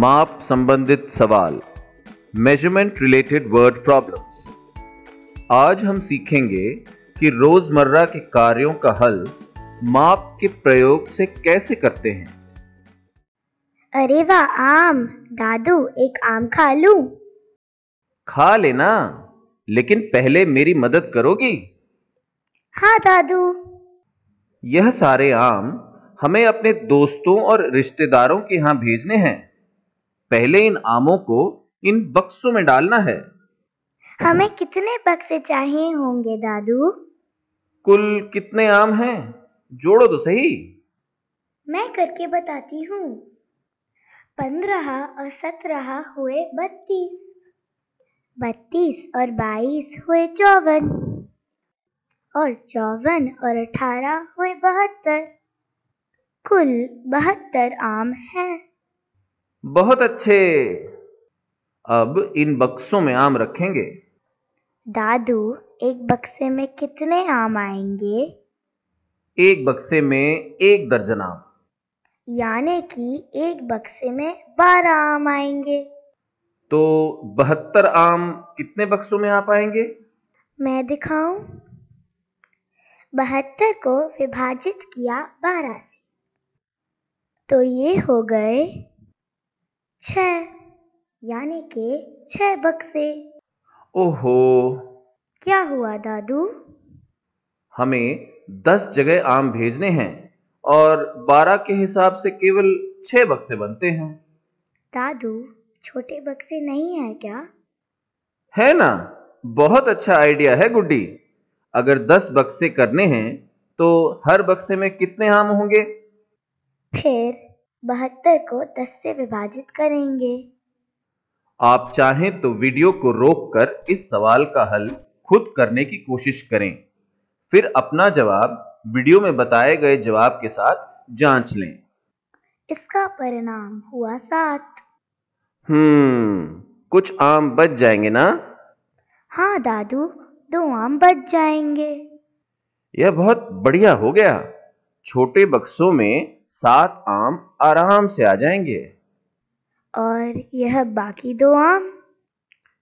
माप संबंधित सवाल मेजरमेंट रिलेटेड वर्ड प्रॉब्लम्स आज हम सीखेंगे कि रोजमर्रा के कार्यों का हल माप के प्रयोग से कैसे करते हैं अरे वाह आम दादू एक आम खा लू खा लेना लेकिन पहले मेरी मदद करोगी हाँ दादू यह सारे आम हमें अपने दोस्तों और रिश्तेदारों के यहाँ भेजने हैं पहले इन आमों को इन बक्सों में डालना है हमें कितने बक्से चाहिए होंगे दादू कुल कितने आम हैं जोड़ो तो सही मैं करके बताती हूँ पंद्रह और सत्रह हुए बत्तीस बत्तीस और बाईस हुए चौवन और चौवन और अठारह हुए बहत्तर कुल बहत्तर आम हैं बहुत अच्छे अब इन बक्सों में आम रखेंगे दादू एक बक्से में कितने आम आएंगे एक बक्से में एक दर्जन आम यानी कि एक बक्से में बारह आम आएंगे तो बहत्तर आम कितने बक्सों में आ पाएंगे मैं दिखाऊं बहत्तर को विभाजित किया बारह से तो ये हो गए छह यानी के छह बक्से ओहो क्या हुआ दादू हमें दस जगह आम भेजने हैं और बारह के हिसाब से केवल छह बक्से बनते हैं दादू छोटे बक्से नहीं है क्या है ना बहुत अच्छा आइडिया है गुड्डी अगर दस बक्से करने हैं तो हर बक्से में कितने आम होंगे फिर बहत्तर को दस से विभाजित करेंगे आप चाहें तो वीडियो को रोककर इस सवाल का हल खुद करने की कोशिश करें फिर अपना जवाब वीडियो में बताए गए जवाब के साथ जांच लें इसका परिणाम हुआ सात हम्म कुछ आम बच जाएंगे ना हाँ दादू दो आम बच जाएंगे यह बहुत बढ़िया हो गया छोटे बक्सों में सात आम आराम से आ जाएंगे और यह बाकी दो आम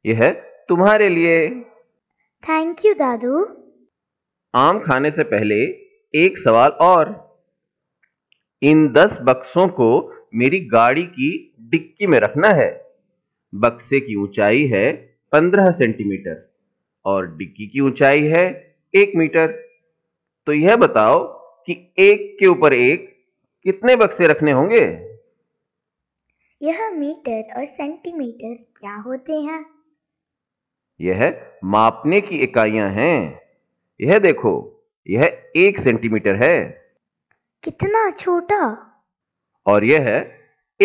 यह तुम्हारे लिए थैंक यू दादू आम खाने से पहले एक सवाल और इन दस बक्सों को मेरी गाड़ी की डिक्की में रखना है बक्से की ऊंचाई है पंद्रह सेंटीमीटर और डिक्की की ऊंचाई है एक मीटर तो यह बताओ कि एक के ऊपर एक कितने बक्से रखने होंगे यह मीटर और सेंटीमीटर क्या होते हैं यह मापने की इकाइयां हैं यह देखो यह एक सेंटीमीटर है कितना छोटा और यह है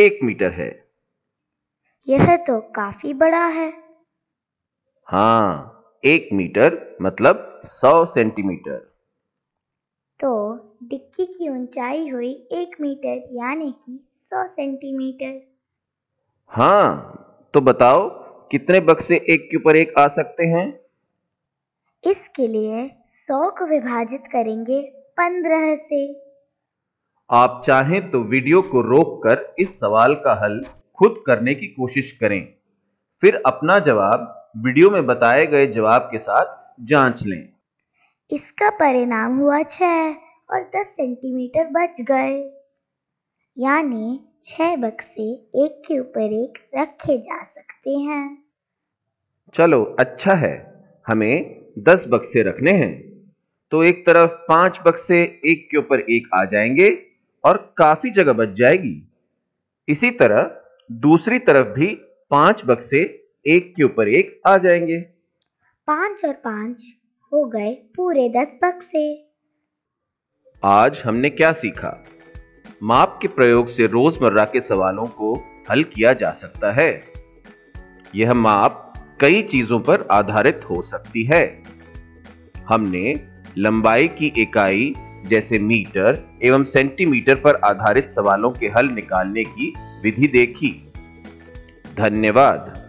एक मीटर है यह तो काफी बड़ा है हाँ एक मीटर मतलब सौ सेंटीमीटर तो डिक्की की ऊंचाई हुई एक मीटर यानी कि सौ सेंटीमीटर हाँ तो बताओ कितने बक्से एक के ऊपर एक आ सकते हैं इसके लिए सौ को विभाजित करेंगे पंद्रह से आप चाहें तो वीडियो को रोककर इस सवाल का हल खुद करने की कोशिश करें फिर अपना जवाब वीडियो में बताए गए जवाब के साथ जांच लें इसका परिणाम हुआ छः और दस सेंटीमीटर बच गए यानी छह बक्से एक के ऊपर एक रखे जा सकते हैं चलो अच्छा है हमें दस बक्से रखने हैं तो एक तरफ पांच बक्से एक के ऊपर एक आ जाएंगे और काफी जगह बच जाएगी इसी तरह दूसरी तरफ भी पांच बक्से एक के ऊपर एक आ जाएंगे पांच और पांच हो गए पूरे दस बक्से आज हमने क्या सीखा माप के प्रयोग से रोजमर्रा के सवालों को हल किया जा सकता है यह माप कई चीजों पर आधारित हो सकती है हमने लंबाई की इकाई जैसे मीटर एवं सेंटीमीटर पर आधारित सवालों के हल निकालने की विधि देखी धन्यवाद